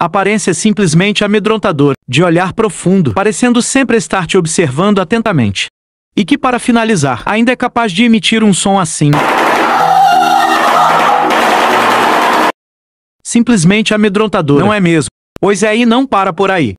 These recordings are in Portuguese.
A aparência simplesmente amedrontador, de olhar profundo, parecendo sempre estar te observando atentamente. E que, para finalizar, ainda é capaz de emitir um som assim. Simplesmente amedrontador, não é mesmo? Pois é, e não para por aí.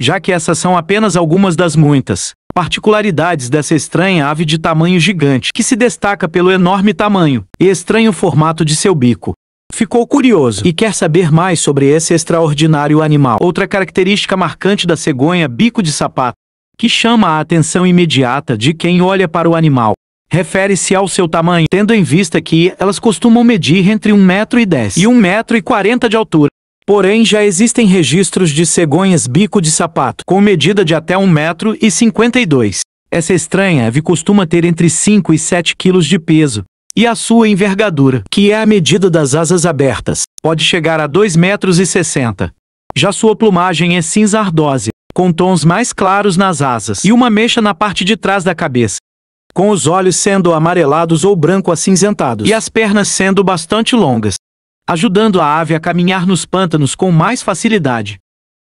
Já que essas são apenas algumas das muitas particularidades dessa estranha ave de tamanho gigante, que se destaca pelo enorme tamanho e estranho formato de seu bico, ficou curioso e quer saber mais sobre esse extraordinário animal. Outra característica marcante da cegonha bico de sapato, que chama a atenção imediata de quem olha para o animal, refere-se ao seu tamanho, tendo em vista que elas costumam medir entre 1,10m e 1,40m de altura. Porém, já existem registros de cegonhas bico de sapato, com medida de até 1,52m. Essa estranha ave costuma ter entre 5 e 7 quilos de peso, e a sua envergadura, que é a medida das asas abertas, pode chegar a 2,60 metros. Já sua plumagem é cinza ardósia, com tons mais claros nas asas e uma mecha na parte de trás da cabeça, com os olhos sendo amarelados ou branco acinzentados e as pernas sendo bastante longas, ajudando a ave a caminhar nos pântanos com mais facilidade.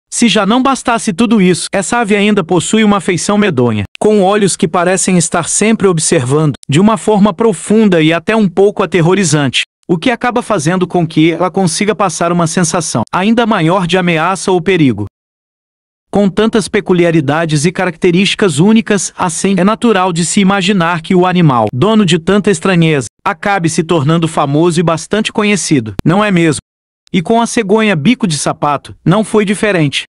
Se já não bastasse tudo isso, essa ave ainda possui uma feição medonha, com olhos que parecem estar sempre observando, de uma forma profunda e até um pouco aterrorizante, o que acaba fazendo com que ela consiga passar uma sensação ainda maior de ameaça ou perigo. Com tantas peculiaridades e características únicas, assim é natural de se imaginar que o animal, dono de tanta estranheza, acabe se tornando famoso e bastante conhecido, não é mesmo? E com a cegonha bico de sapato, não foi diferente.